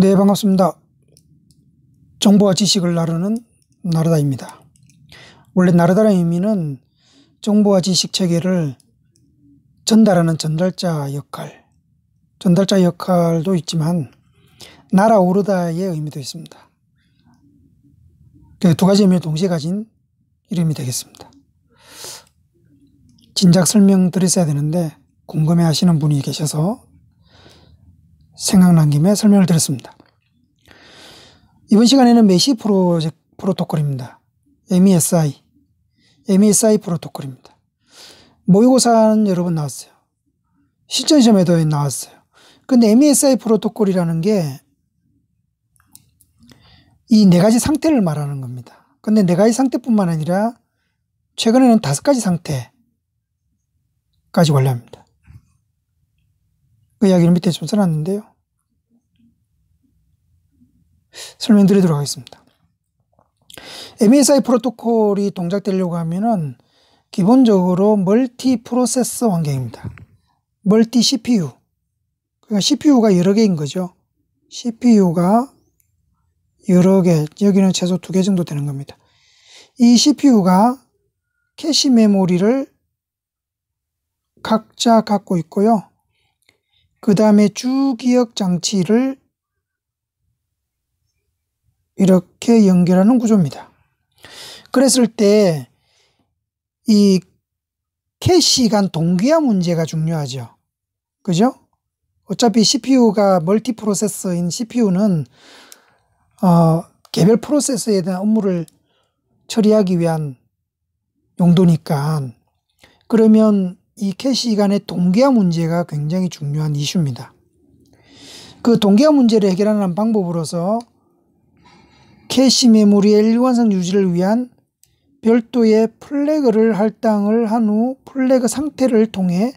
네, 반갑습니다. 정보와 지식을 나르는 나르다입니다. 원래 나르다의 의미는 정보와 지식 체계를 전달하는 전달자 역할, 전달자 역할도 있지만 나라 오르다의 의미도 있습니다. 그 두 가지 의미를 동시에 가진 이름이 되겠습니다. 진작 설명드렸어야 되는데 궁금해하시는 분이 계셔서 생각난 김에 설명을 드렸습니다. 이번 시간에는 메시 프로젝, 프로토콜입니다. MESI. MESI 프로토콜입니다. 모의고사는 여러 번 나왔어요. 실전시험에도 나왔어요. 근데 MESI 프로토콜이라는 게 이 네 가지 상태를 말하는 겁니다. 근데 네 가지 상태뿐만 아니라 최근에는 다섯 가지 상태까지 관리합니다. 그 이야기를 밑에 좀 써놨는데요. 설명드리도록 하겠습니다. MSI 프로토콜이 동작되려고 하면은 기본적으로 멀티 프로세서 환경입니다. 멀티 CPU. 그러니까 CPU가 여러 개인 거죠. CPU가 여러 개, 여기는 최소 두 개 정도 되는 겁니다. 이 CPU가 캐시 메모리를 각자 갖고 있고요. 그 다음에 주기억 장치를 이렇게 연결하는 구조입니다. 그랬을 때 이 캐시간 동기화 문제가 중요하죠. 그죠? 어차피 CPU가 멀티 프로세서인 CPU는 어, 개별 프로세서에 대한 업무를 처리하기 위한 용도니까 그러면 이 캐시 간의 동기화 문제가 굉장히 중요한 이슈입니다. 그 동기화 문제를 해결하는 방법으로서 캐시 메모리의 일관성 유지를 위한 별도의 플래그를 할당을 한 후 플래그 상태를 통해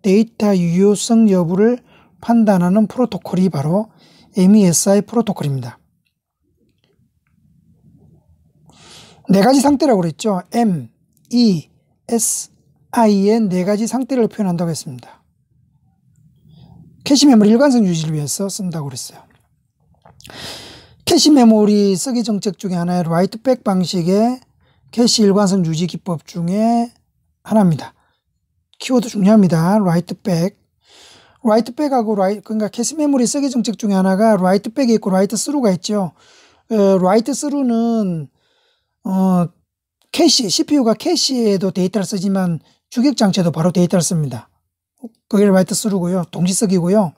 데이터 유효성 여부를 판단하는 프로토콜이 바로 MESI 프로토콜입니다. 네 가지 상태라고 그랬죠. M, E, S, IE의 네 가지 상태를 표현한다고 했습니다. 캐시 메모리 일관성 유지를 위해서 쓴다고 그랬어요. 캐시 메모리 쓰기 정책 중에 하나의 라이트백 방식의 캐시 일관성 유지 기법 중에 하나입니다. 키워드 중요합니다. 라이트백. 라이트백하고 라이 그러니까 캐시 메모리 쓰기 정책 중에 하나가 라이트백이 있고 라이트 스루가 있죠. 어, 라이트 스루는 어 캐시, CPU가 캐시에도 데이터를 쓰지만 주객장치에도 바로 데이터를 씁니다. 그게 라이트 쓰르고요 동시석이고요.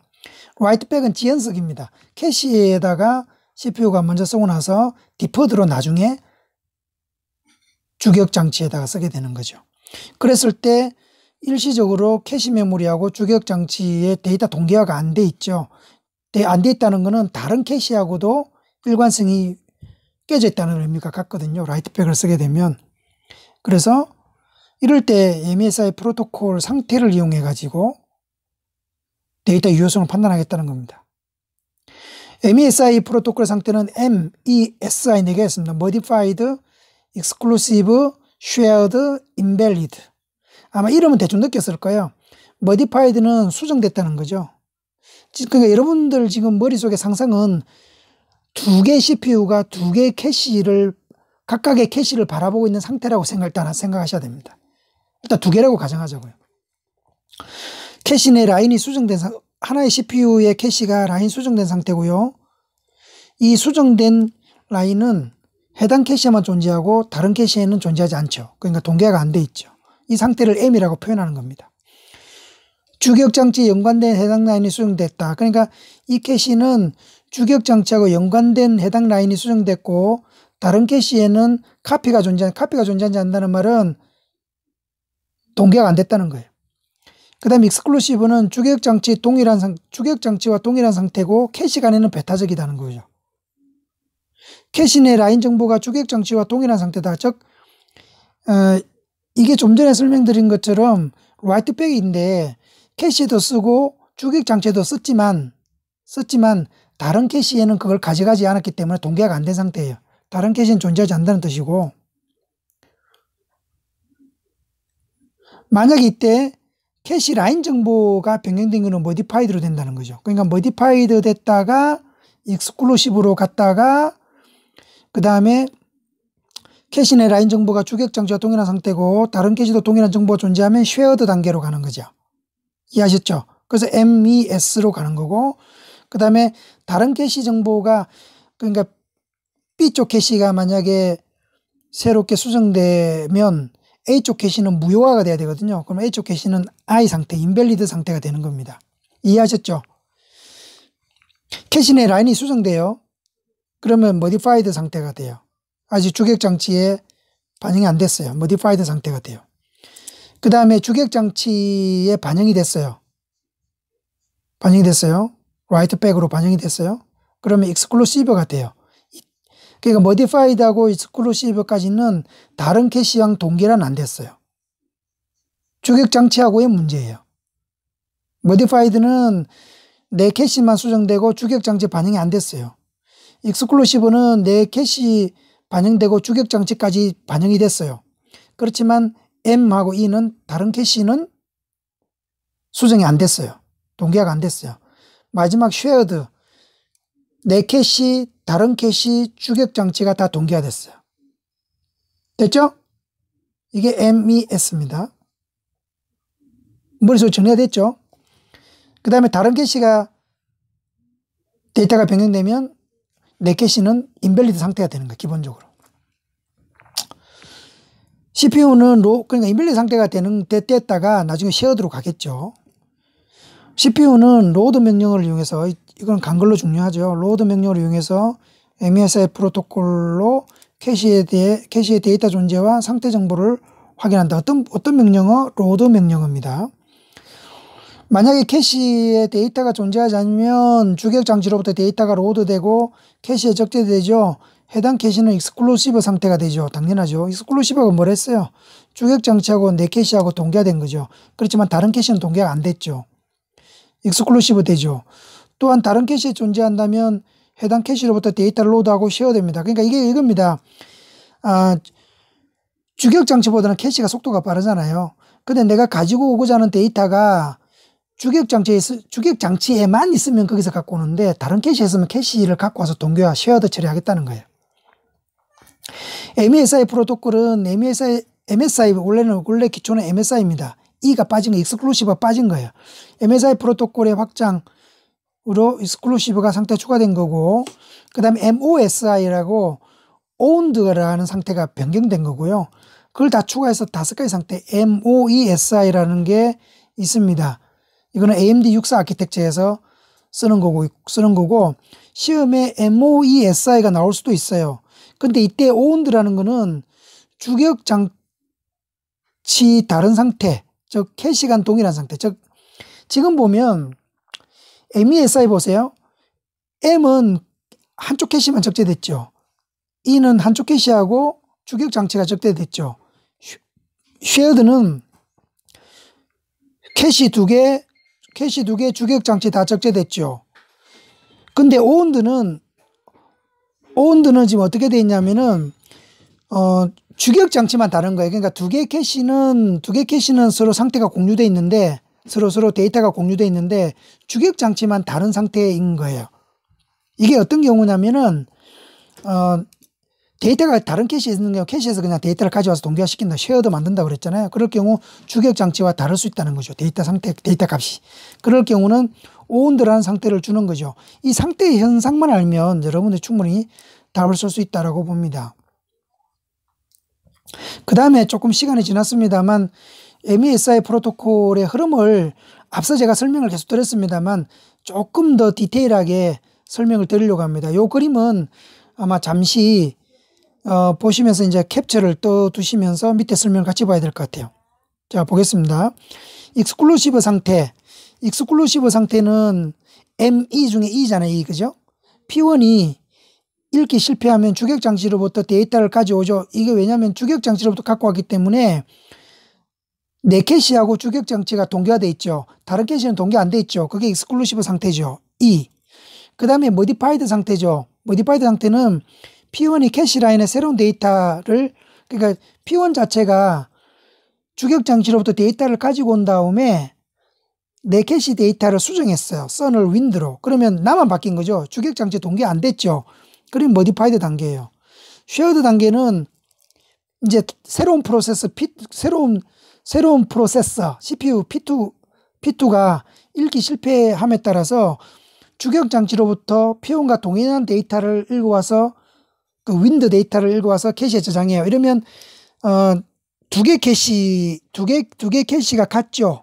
라이트백은 지연석입니다. 캐시에다가 CPU가 먼저 쓰고 나서 디퍼드로 나중에 주격장치에다가 쓰게 되는 거죠. 그랬을 때 일시적으로 캐시 메모리하고 주격장치의 데이터 동기화가 안 돼 있죠. 안 돼 있다는 것은 다른 캐시하고도 일관성이 깨져 있다는 의미가 같거든요. 라이트백을 쓰게 되면. 그래서 이럴 때 m s i 프로토콜 상태를 이용해 가지고 데이터 유효성을 판단하겠다는 겁니다. m s i 프로토콜 상태는 MESI 4개 있습니다. Modified, Exclusive, Shared, Invalid 아마 이름은 대충 느꼈을 거예요. Modified는 수정됐다는 거죠. 그러니까 여러분들 지금 머릿속에 상상은 두개 CPU가 두개 캐시를 각각의 캐시를 바라보고 있는 상태라고 생각, 일단 생각하셔야 됩니다. 일단 두 개라고 가정하자고요. 캐시 내 라인이 수정된 상, 하나의 CPU의 캐시가 라인 수정된 상태고요. 이 수정된 라인은 해당 캐시에만 존재하고 다른 캐시에는 존재하지 않죠. 그러니까 동계가 안 돼 있죠. 이 상태를 M이라고 표현하는 겁니다. 주격장치에 연관된 해당 라인이 수정됐다. 그러니까 이 캐시는 주격장치하고 연관된 해당 라인이 수정됐고 다른 캐시에는 카피가 존재한 카피가 존재하지 않는다는 말은 동계가 안 됐다는 거예요. 그다음 익스클루시브는 주객 장치 동일한 상 주객 장치와 동일한 상태고 캐시 간에는 배타적이다는 거죠. 캐시 내 라인 정보가 주객 장치와 동일한 상태다. 즉 어, 이게 좀 전에 설명드린 것처럼 라이트백인데 캐시도 쓰고 주객 장치도 썼지만 썼지만 다른 캐시에는 그걸 가져가지 않았기 때문에 동계가 안 된 상태예요. 다른 개시는 존재하지 않는다는 뜻이고 만약 이때 캐시 라인 정보가 변경된 거는 머디파이드로 된다는 거죠. 그러니까 머디파이드 됐다가 익스클루시브로 갔다가 그 다음에 캐시 내 라인 정보가 주객 정지와 동일한 상태고 다른 캐시도 동일한 정보가 존재하면 쉐어드 단계로 가는 거죠. 이해하셨죠? 그래서 MES로 가는 거고 그 다음에 다른 캐시 정보가 그러니까 B쪽 캐시가 만약에 새롭게 수정되면 A쪽 캐시는 무효화가 돼야 되거든요. 그럼 A쪽 캐시는 I 상태, 인벨리드 상태가 되는 겁니다. 이해하셨죠? 캐시 내 라인이 수정돼요. 그러면 머디파이드 상태가 돼요. 아직 주객장치에 반영이 안 됐어요. 머디파이드 상태가 돼요. 그 다음에 주객장치에 반영이 됐어요. 반영이 됐어요. Write b a c k 으로 반영이 됐어요. 그러면 익스클루시브가 돼요. 그러니까 머디파이드하고 익스클루시브까지는 다른 캐시랑 동일한 안 됐어요. 주격 장치하고의 문제예요. 머디파이드는 내 캐시만 수정되고 주격 장치 반영이 안 됐어요. 익스클루시브는 내 캐시 반영되고 주격 장치까지 반영이 됐어요. 그렇지만 M하고 E는 다른 캐시는 수정이 안 됐어요. 동계가안 됐어요. 마지막 쉐어드 내 캐시 다른 캐시 추격 장치가 다 동기화 됐어요. 됐죠? 이게 MES입니다. 머릿속에 정리됐죠? 가그 다음에 다른 캐시가 데이터가 변경되면 내 캐시는 인벨리드 상태가 되는 거예요. 기본적으로. CPU는 로, 그러니까 인벨리드 상태가 되는 때 됐다가 나중에 쉐어드로 가겠죠. CPU는 로드 명령을 이용해서 이건 간걸로 중요하죠. 로드 명령을 이용해서 m e s i 프로토콜로 캐시에 대해 캐시의 데이터 존재와 상태 정보를 확인한다. 어떤 어떤 명령어? 로드 명령어입니다. 만약에 캐시에 데이터가 존재하지 않으면 주객 장치로부터 데이터가 로드되고 캐시에 적재되죠. 해당 캐시는 익스클루시브 상태가 되죠. 당연하죠. 익스클루시브가 뭘 했어요? 주객 장치하고 내 캐시하고 동기화된 거죠. 그렇지만 다른 캐시는 동기화가 안 됐죠. 익스클루시브 되죠. 또한 다른 캐시에 존재한다면 해당 캐시로부터 데이터를 로드하고 쉐어됩니다. 그러니까 이게 이겁니다. 아, 주격 장치보다는 캐시가 속도가 빠르잖아요. 근데 내가 가지고 오고자 하는 데이터가 주격 장치에 주격 장치에만 있으면 거기서 갖고 오는데 다른 캐시에 있으면 캐시를 갖고 와서 동기화 쉐어드 처리하겠다는 거예요. MSI 프로토콜은 MSI MSI 원래는 원래 기초는 MSI입니다. E가 빠진 거, 익스클루시브가 빠진 거예요. MSI 프로토콜의 확장 으로 익스클루시브가 상태 추가된 거고 그 다음에 MOSI라고 owned라는 상태가 변경된 거고요. 그걸 다 추가해서 다섯 가지 상태 MOESI라는 게 있습니다. 이거는 AMD 64 아키텍처에서 쓰는 거고 쓰는 거고 시험에 MOESI가 나올 수도 있어요. 근데 이때 owned라는 거는 주격 장치 다른 상태, 즉 캐시간 동일한 상태, 즉 지금 보면 MESI 보세요. M은 한쪽 캐시만 적재됐죠. E는 한쪽 캐시하고 추격 장치가 적재됐죠. 쉐어드는 캐시 두 개, 캐시 두 개, 주격 장치 다 적재됐죠. 근데 오운드는 오운드는 지금 어떻게 돼 있냐면은 어 주격 장치만 다른 거예요. 그러니까 두 개 캐시는 두개 캐시는 서로 상태가 공유돼 있는데 서로서로 데이터가 공유되어 있는데 주객 장치만 다른 상태인 거예요. 이게 어떤 경우냐면은 어 데이터가 다른 캐시에 있는 경우 캐시에서 그냥 데이터를 가져와서 동기화시킨다 쉐어도 만든다 그랬잖아요 그럴 경우 주객 장치와 다를 수 있다는 거죠 데이터 상태 데이터 값이 그럴 경우는 오온드라는 상태를 주는 거죠 이 상태의 현상만 알면 여러분들 충분히 답을 쓸 수 있다라고 봅니다 그 다음에 조금 시간이 지났습니다만 MESI 프로토콜의 흐름을 앞서 제가 설명을 계속 드렸습니다만 조금 더 디테일하게 설명을 드리려고 합니다. 이 그림은 아마 잠시 어, 보시면서 이제 캡처를 떠 두시면서 밑에 설명을 같이 봐야 될 것 같아요. 자 보겠습니다. 익스클루시브 상태 익스클루시브 상태는 ME 중에 E잖아요. E 그죠? P1이 e. 읽기 실패하면 주객장치로부터 데이터를 가져오죠. 이게 왜냐하면 주객장치로부터 갖고 왔기 때문에 네 캐시하고 주격 장치가 동기화 돼 있죠. 다른 캐시는 동기 안돼 있죠. 그게 익스클루시브 상태죠. 2. 그다음에 모디파이드 상태죠. 모디파이드 상태는 P1이 캐시 라인에 새로운 데이터를 그러니까 P1 자체가 주격 장치로부터 데이터를 가지고 온 다음에 내 캐시 데이터를 수정했어요. 선을 윈드로. 그러면 나만 바뀐 거죠. 주격 장치 동기 안 됐죠. 그럼 모디파이드 단계예요. 쉐어드 단계는 이제 새로운 프로세스, 피, 새로운 새로운 프로세서 CPU P2, P2가 읽기 실패함에 따라서 주격 장치로부터 표현과 동일한 데이터를 읽어와서 그 윈드 데이터를 읽어와서 캐시에 저장해요. 이러면 어, 두 개 캐시 두 개 두 개 캐시가 같죠.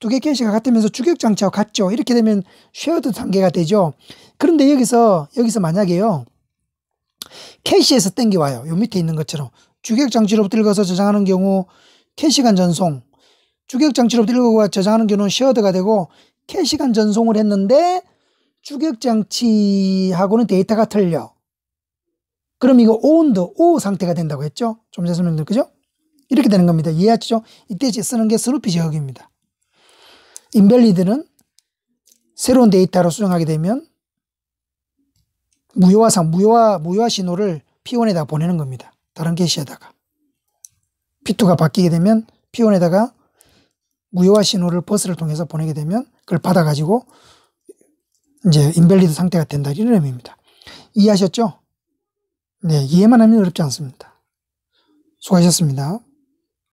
두 개 캐시가 같으면서 주격 장치와 같죠. 이렇게 되면 쉐어드 단계가 되죠. 그런데 여기서 여기서 만약에요. 캐시에서 땡겨와요. 요 밑에 있는 것처럼 주격 장치로부터 읽어서 저장하는 경우 캐시간 전송, 주격장치로들고가 저장하는 경우는 쉐어드가 되고 캐시간 전송을 했는데 주격장치하고는 데이터가 틀려. 그럼 이거 온도오 상태가 된다고 했죠? 좀 전에 설명드렸 그죠? 이렇게 되는 겁니다. 이해하시죠? 이때 쓰는 게스루피 제어기입니다. 인벨리드는 새로운 데이터로 수정하게 되면 무효화상, 무효화, 무효화 신호를 피1에다 보내는 겁니다. 다른 캐시에다가 P2가 바뀌게 되면 P1에다가 무효화 신호를 버스를 통해서 보내게 되면 그걸 받아가지고 이제 인벨리드 상태가 된다 이런 의미입니다. 이해하셨죠? 네, 이해만 하면 어렵지 않습니다. 수고하셨습니다.